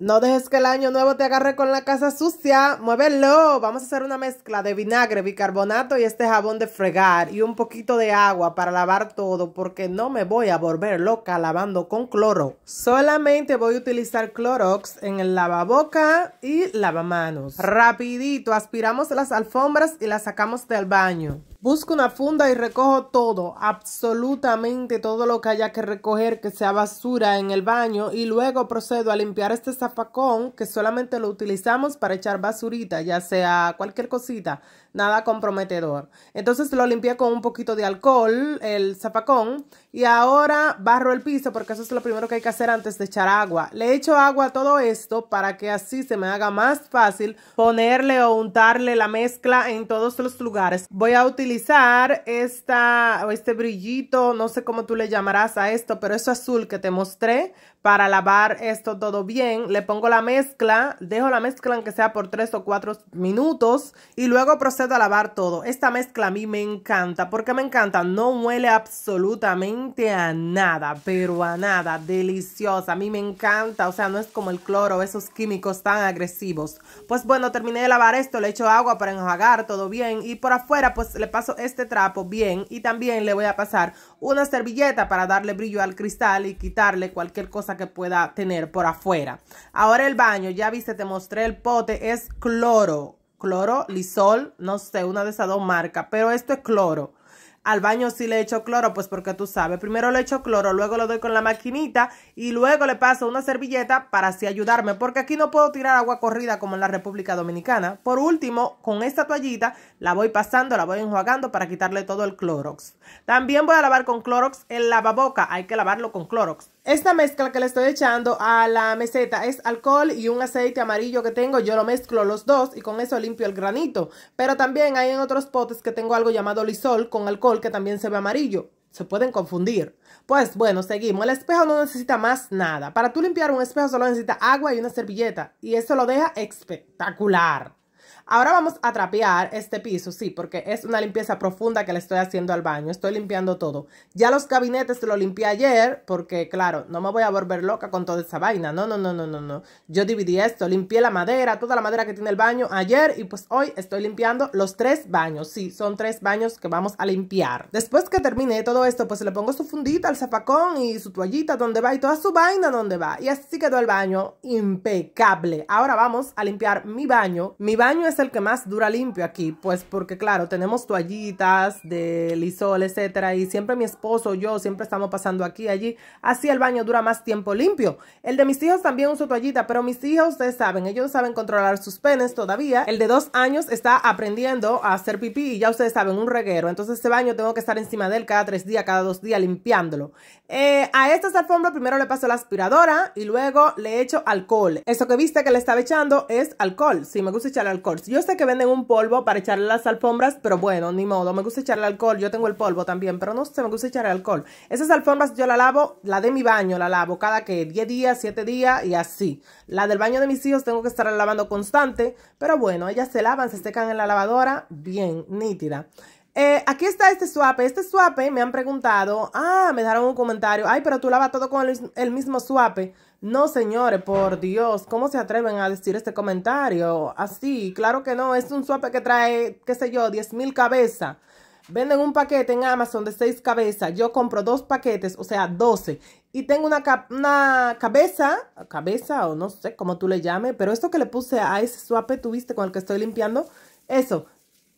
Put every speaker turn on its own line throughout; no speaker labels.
No dejes que el año nuevo te agarre con la casa sucia. Muévelo. Vamos a hacer una mezcla de vinagre, bicarbonato y este jabón de fregar y un poquito de agua para lavar todo porque no me voy a volver loca lavando con cloro. Solamente voy a utilizar Clorox en el lavaboca y lavamanos. Rapidito, aspiramos las alfombras y las sacamos del baño. Busco una funda y recojo todo, absolutamente todo lo que haya que recoger que sea basura en el baño y luego procedo a limpiar este zafacón que solamente lo utilizamos para echar basurita, ya sea cualquier cosita, nada comprometedor. Entonces lo limpié con un poquito de alcohol, el zapacón, y ahora barro el piso porque eso es lo primero que hay que hacer antes de echar agua. Le echo agua a todo esto para que así se me haga más fácil ponerle o untarle la mezcla en todos los lugares. Voy a utilizar esta, este brillito, no sé cómo tú le llamarás a esto, pero es azul que te mostré para lavar esto todo bien. Le pongo la mezcla, dejo la mezcla aunque sea por 3 o 4 minutos y luego procedo a lavar todo. Esta mezcla a mí me encanta. Porque me encanta? No huele absolutamente a nada, pero a nada. Deliciosa, a mí me encanta. O sea, no es como el cloro, esos químicos tan agresivos. Pues bueno, terminé de lavar esto, le echo agua para enjuagar todo bien y por afuera pues le paso este trapo bien y también le voy a pasar una servilleta para darle brillo al cristal y quitarle cualquier cosa que pueda tener por afuera. Ahora el baño, ya viste, te mostré el pote, es cloro, cloro, lisol, no sé, una de esas dos marcas, pero esto es cloro. Al baño sí le echo cloro, pues porque tú sabes, primero le echo cloro, luego lo doy con la maquinita y luego le paso una servilleta para así ayudarme, porque aquí no puedo tirar agua corrida como en la República Dominicana. Por último, con esta toallita la voy pasando, la voy enjuagando para quitarle todo el clorox. También voy a lavar con clorox el lavaboca, hay que lavarlo con clorox. Esta mezcla que le estoy echando a la meseta es alcohol y un aceite amarillo que tengo. Yo lo mezclo los dos y con eso limpio el granito. Pero también hay en otros potes que tengo algo llamado lisol con alcohol que también se ve amarillo. Se pueden confundir. Pues bueno, seguimos. El espejo no necesita más nada. Para tú limpiar un espejo solo necesita agua y una servilleta. Y eso lo deja espectacular. Ahora vamos a trapear este piso, sí, porque es una limpieza profunda que le estoy haciendo al baño. Estoy limpiando todo. Ya los gabinetes los limpié ayer porque, claro, no me voy a volver loca con toda esa vaina. No, no, no, no, no, no. Yo dividí esto, limpié la madera, toda la madera que tiene el baño ayer y pues hoy estoy limpiando los tres baños. Sí, son tres baños que vamos a limpiar. Después que termine todo esto, pues le pongo su fundita El zapacón y su toallita donde va y toda su vaina donde va. Y así quedó el baño impecable. Ahora vamos a limpiar mi baño. Mi baño es el que más dura limpio aquí, pues porque claro, tenemos toallitas de lisol, etcétera, y siempre mi esposo, yo, siempre estamos pasando aquí, allí, así el baño dura más tiempo limpio. El de mis hijos también uso toallita, pero mis hijos, ustedes saben, ellos saben controlar sus penes todavía. El de dos años está aprendiendo a hacer pipí y ya ustedes saben, un reguero, entonces ese baño tengo que estar encima de él cada tres días, cada dos días limpiándolo. Eh, a este alfombra primero le paso la aspiradora y luego le echo alcohol. Eso que viste que le estaba echando es alcohol, si me gusta echar alcohol. Yo sé que venden un polvo para echarle las alfombras, pero bueno, ni modo. Me gusta echarle alcohol. Yo tengo el polvo también, pero no sé, me gusta echarle alcohol. Esas alfombras yo la lavo, la de mi baño la lavo cada que 10 días, 7 días y así. La del baño de mis hijos tengo que estar lavando constante, pero bueno, ellas se lavan, se secan en la lavadora, bien, nítida. Eh, aquí está este Swap, Este Swap me han preguntado. Ah, me dejaron un comentario. Ay, pero tú lavas todo con el, mismo Swap No, señores, por Dios, ¿cómo se atreven a decir este comentario? Así, claro que no. Es un Swap que trae, qué sé yo, 10 mil cabezas. Venden un paquete en Amazon de 6 cabezas. Yo compro dos paquetes, o sea, 12. Y tengo una, cabeza, cabeza o no sé cómo tú le llames, pero esto que le puse a ese suape, tuviste con el que estoy limpiando, eso,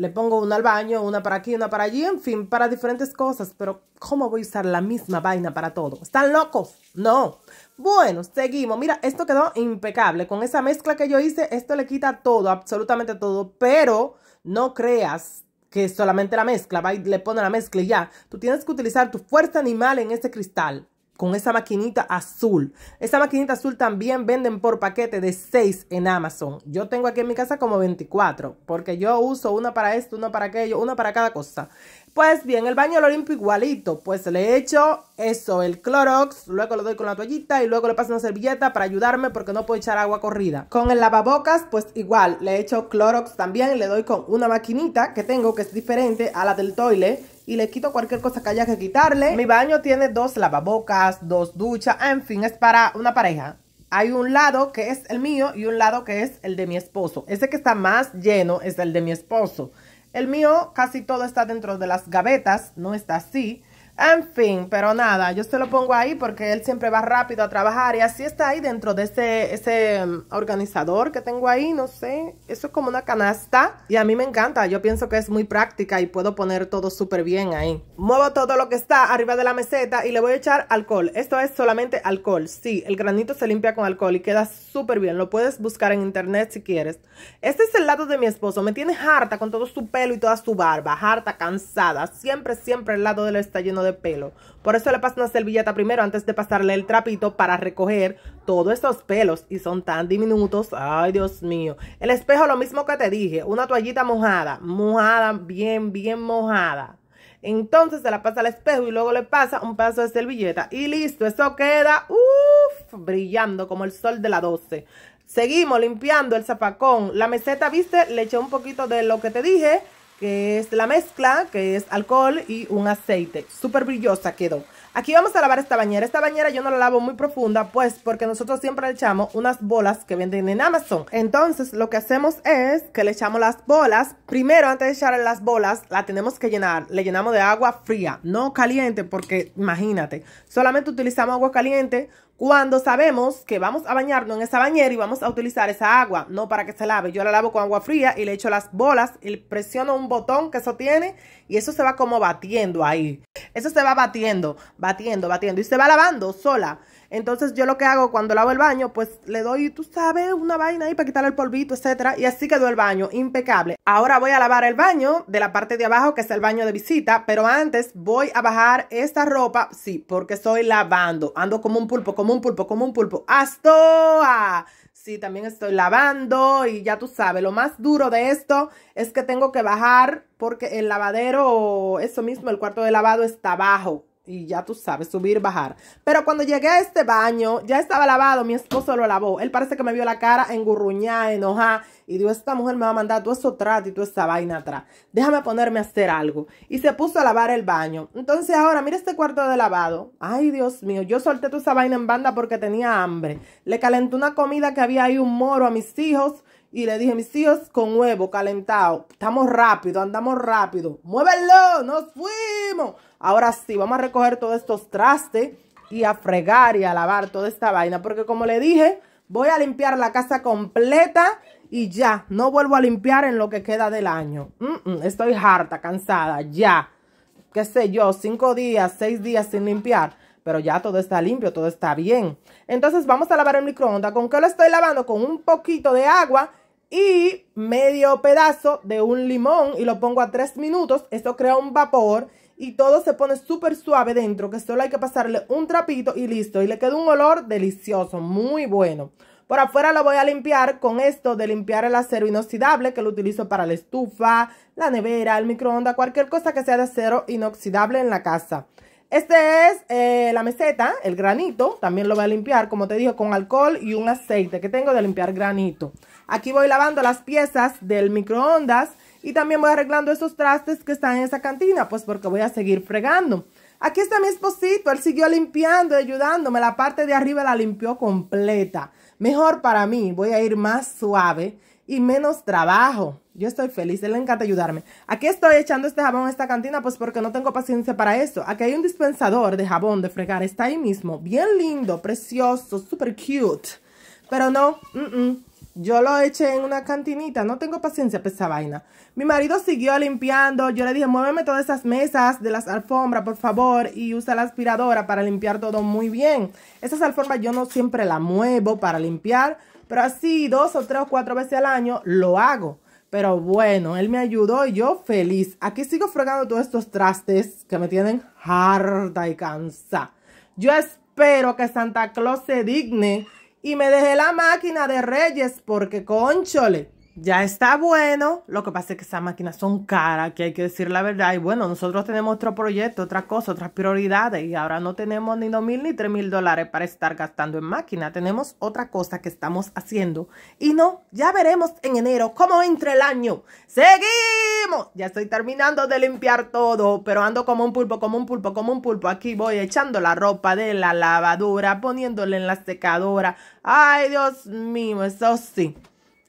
le pongo una al baño, una para aquí, una para allí, en fin, para diferentes cosas, pero ¿cómo voy a usar la misma vaina para todo? ¿Están locos? No. Bueno, seguimos. Mira, esto quedó impecable. Con esa mezcla que yo hice, esto le quita todo, absolutamente todo, pero no creas que solamente la mezcla, va le pone la mezcla y ya. Tú tienes que utilizar tu fuerza animal en ese cristal con esa maquinita azul. Esa maquinita azul también venden por paquete de 6 en Amazon. Yo tengo aquí en mi casa como 24, porque yo uso una para esto, una para aquello, una para cada cosa. Pues bien, el baño lo limpio igualito. Pues le echo eso, el Clorox, luego lo doy con la toallita y luego le paso una servilleta para ayudarme porque no puedo echar agua corrida. Con el lavabocas, pues igual, le echo Clorox también y le doy con una maquinita que tengo que es diferente a la del toile y le quito cualquier cosa que haya que quitarle. Mi baño tiene dos lavabocas, dos duchas, en fin, es para una pareja. Hay un lado que es el mío y un lado que es el de mi esposo. Ese que está más lleno es el de mi esposo. El mío casi todo está dentro de las gavetas, no está así. En fin, pero nada, yo se lo pongo ahí porque él siempre va rápido a trabajar y así está ahí dentro de ese, ese mm, organizador que tengo ahí, no sé, eso es como una canasta y a mí me encanta, yo pienso que es muy práctica y puedo poner todo súper bien ahí. Muevo todo lo que está arriba de la meseta y le voy a echar alcohol, esto es solamente alcohol, sí, el granito se limpia con alcohol y queda súper bien, lo puedes buscar en internet si quieres. Este es el lado de mi esposo, me tiene harta con todo su pelo y toda su barba, harta, cansada, siempre, siempre el lado de él está lleno de pelo. Por eso le pasa una servilleta primero antes de pasarle el trapito para recoger todos esos pelos y son tan diminutos. Ay, Dios mío. El espejo, lo mismo que te dije, una toallita mojada, mojada, bien, bien mojada. Entonces se la pasa al espejo y luego le pasa un pedazo de servilleta y listo, eso queda uff, brillando como el sol de la 12. Seguimos limpiando el zapacón. La meseta, viste, le eché un poquito de lo que te dije que es la mezcla, que es alcohol y un aceite. Súper brillosa quedó. Aquí vamos a lavar esta bañera. Esta bañera yo no la lavo muy profunda, pues porque nosotros siempre le echamos unas bolas que venden en Amazon. Entonces lo que hacemos es que le echamos las bolas. Primero, antes de echarle las bolas, la tenemos que llenar. Le llenamos de agua fría, no caliente, porque imagínate, solamente utilizamos agua caliente cuando sabemos que vamos a bañarnos en esa bañera y vamos a utilizar esa agua, no para que se lave. Yo la lavo con agua fría y le echo las bolas y presiono un botón que eso tiene y eso se va como batiendo ahí. Eso se va batiendo, batiendo, batiendo y se va lavando sola. Entonces yo lo que hago cuando lavo el baño, pues le doy, tú sabes, una vaina ahí para quitarle el polvito, etcétera. Y así quedó el baño, impecable. Ahora voy a lavar el baño de la parte de abajo, que es el baño de visita, pero antes voy a bajar esta ropa, sí, porque estoy lavando. Ando como un pulpo, como un pulpo, como un pulpo. ¡Hasta! Sí, también estoy lavando y ya tú sabes, lo más duro de esto es que tengo que bajar porque el lavadero, eso mismo, el cuarto de lavado está abajo y ya tú sabes, subir, bajar. Pero cuando llegué a este baño, ya estaba lavado, mi esposo lo lavó. Él parece que me vio la cara engurruñada, enojada, y dijo, esta mujer me va a mandar todo eso atrás y toda esa vaina atrás. Déjame ponerme a hacer algo. Y se puso a lavar el baño. Entonces ahora, mira este cuarto de lavado. Ay, Dios mío, yo solté toda esa vaina en banda porque tenía hambre. Le calenté una comida que había ahí un moro a mis hijos y le dije, mis tíos con huevo calentado, estamos rápido, andamos rápido, muévelo, nos fuimos. Ahora sí, vamos a recoger todos estos trastes y a fregar y a lavar toda esta vaina, porque como le dije, voy a limpiar la casa completa y ya, no vuelvo a limpiar en lo que queda del año. estoy harta, cansada, ya, qué sé yo, cinco días, seis días sin limpiar pero ya todo está limpio, todo está bien. Entonces vamos a lavar el microondas. ¿Con qué lo estoy lavando? Con un poquito de agua y medio pedazo de un limón y lo pongo a tres minutos. Esto crea un vapor y todo se pone súper suave dentro, que solo hay que pasarle un trapito y listo. Y le queda un olor delicioso, muy bueno. Por afuera lo voy a limpiar con esto de limpiar el acero inoxidable que lo utilizo para la estufa, la nevera, el microondas, cualquier cosa que sea de acero inoxidable en la casa. Este es eh, la meseta, el granito. También lo voy a limpiar, como te dije, con alcohol y un aceite que tengo de limpiar granito. Aquí voy lavando las piezas del microondas y también voy arreglando esos trastes que están en esa cantina, pues porque voy a seguir fregando. Aquí está mi esposito, él siguió limpiando, ayudándome, la parte de arriba la limpió completa. Mejor para mí, voy a ir más suave y menos trabajo. Yo estoy feliz, él le encanta ayudarme. ¿A qué estoy echando este jabón en esta cantina, pues porque no tengo paciencia para eso. Aquí hay un dispensador de jabón de fregar, está ahí mismo. Bien lindo, precioso, super cute. Pero no, Yo lo eché en una cantinita, no tengo paciencia para esa vaina. Mi marido siguió limpiando, yo le dije, muéveme todas esas mesas de las alfombras, por favor, y usa la aspiradora para limpiar todo muy bien. Esas alfombras yo no siempre las muevo para limpiar, pero así dos o tres o cuatro veces al año lo hago. Pero bueno, él me ayudó y yo feliz. Aquí sigo fregando todos estos trastes que me tienen harta y cansa. Yo espero que Santa Claus se digne y me deje la máquina de reyes porque, conchole, ya está bueno. Lo que pasa es que esas máquinas son caras, que hay que decir la verdad. Y bueno, nosotros tenemos otro proyecto, otra cosa, otras prioridades. Y ahora no tenemos ni dos mil ni tres mil dólares para estar gastando en máquina. Tenemos otra cosa que estamos haciendo. Y no, ya veremos en enero cómo entra el año. ¡Seguimos! Ya estoy terminando de limpiar todo, pero ando como un pulpo, como un pulpo, como un pulpo. Aquí voy echando la ropa de la lavadura, poniéndole en la secadora. ¡Ay, Dios mío! Eso sí.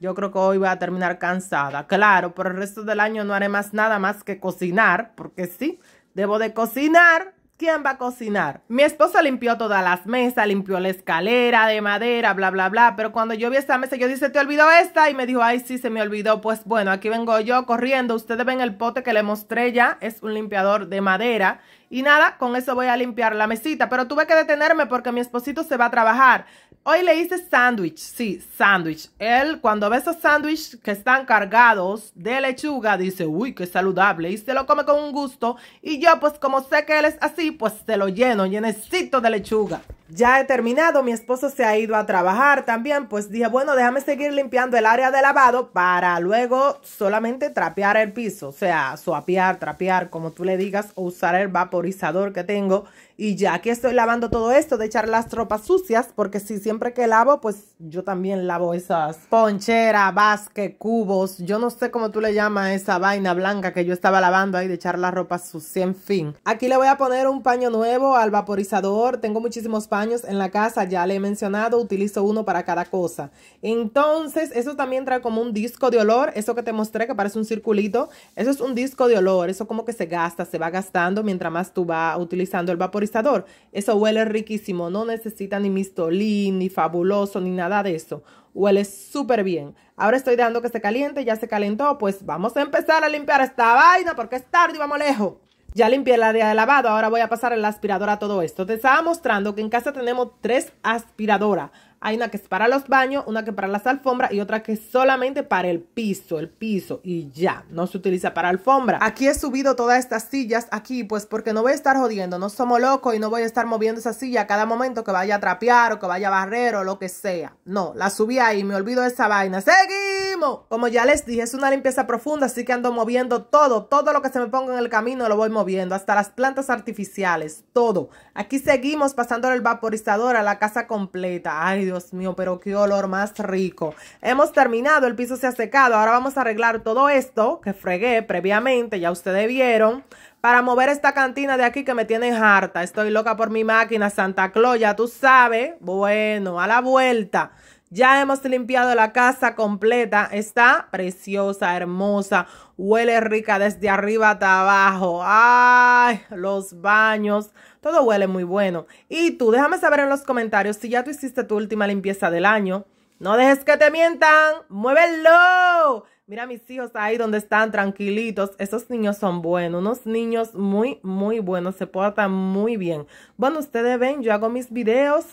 Yo creo que hoy voy a terminar cansada. Claro, por el resto del año no haré más nada más que cocinar, porque sí, debo de cocinar. ¿Quién va a cocinar? Mi esposa limpió todas las mesas, limpió la escalera de madera, bla, bla, bla. Pero cuando yo vi esta mesa, yo dije, ¿te olvidó esta? Y me dijo, ay, sí, se me olvidó. Pues bueno, aquí vengo yo corriendo. Ustedes ven el pote que le mostré ya. Es un limpiador de madera. Y nada, con eso voy a limpiar la mesita. Pero tuve que detenerme porque mi esposito se va a trabajar. Hoy le hice sándwich, sí, sándwich. Él cuando ve esos sándwiches que están cargados de lechuga dice, uy, qué saludable, y se lo come con un gusto. Y yo pues como sé que él es así, pues se lo lleno, llenecito de lechuga. Ya he terminado, mi esposo se ha ido a trabajar también, pues dije, bueno, déjame seguir limpiando el área de lavado para luego solamente trapear el piso, o sea, suapear, trapear, como tú le digas, o usar el vaporizador que tengo. Y ya que estoy lavando todo esto, de echar las ropas sucias, porque si siempre que lavo, pues yo también lavo esas Ponchera, basque, cubos, yo no sé cómo tú le llamas esa vaina blanca que yo estaba lavando ahí de echar las ropa sucias, en fin. Aquí le voy a poner un paño nuevo al vaporizador, tengo muchísimos paños años en la casa, ya le he mencionado, utilizo uno para cada cosa. Entonces, eso también trae como un disco de olor, eso que te mostré que parece un circulito, eso es un disco de olor, eso como que se gasta, se va gastando mientras más tú vas utilizando el vaporizador. Eso huele riquísimo, no necesita ni mistolín, ni fabuloso, ni nada de eso huele súper bien. Ahora estoy dando que se caliente, ya se calentó, pues vamos a empezar a limpiar esta vaina porque es tarde y vamos lejos. Ya limpié el área de lavado, ahora voy a pasar el la aspiradora todo esto. Te estaba mostrando que en casa tenemos tres aspiradoras. Hay una que es para los baños, una que para las alfombras y otra que es solamente para el piso, el piso y ya, no se utiliza para alfombra. Aquí he subido todas estas sillas aquí, pues porque no voy a estar jodiendo, no somos locos y no voy a estar moviendo esa silla a cada momento que vaya a trapear o que vaya a barrer o lo que sea. No, la subí ahí, me olvido de esa vaina. ¡Seguimos! Como ya les dije, es una limpieza profunda, así que ando moviendo todo, todo lo que se me ponga en el camino lo voy moviendo, hasta las plantas artificiales, todo. Aquí seguimos pasando el vaporizador a la casa completa. Ay, Dios mío, pero qué olor más rico. Hemos terminado, el piso se ha secado. Ahora vamos a arreglar todo esto que fregué previamente, ya ustedes vieron, para mover esta cantina de aquí que me tiene harta. Estoy loca por mi máquina, Santa Claus, ya tú sabes. Bueno, a la vuelta. Ya hemos limpiado la casa completa. Está preciosa, hermosa. Huele rica desde arriba hasta abajo. Ay, los baños. Todo huele muy bueno. Y tú, déjame saber en los comentarios si ya tú hiciste tu última limpieza del año. No dejes que te mientan. Muévelo. Mira mis hijos ahí donde están tranquilitos. Esos niños son buenos, unos niños muy, muy buenos, se portan muy bien. Bueno, ustedes ven, yo hago mis videos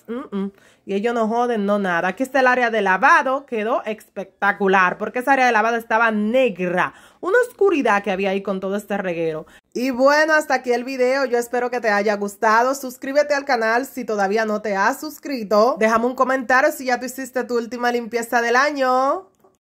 y ellos no joden, no nada. Aquí está el área de lavado, quedó espectacular porque esa área de lavado estaba negra. Una oscuridad que había ahí con todo este reguero. Y bueno, hasta aquí el video. Yo espero que te haya gustado. Suscríbete al canal si todavía no te has suscrito. Déjame un comentario si ya tú hiciste tu última limpieza del año.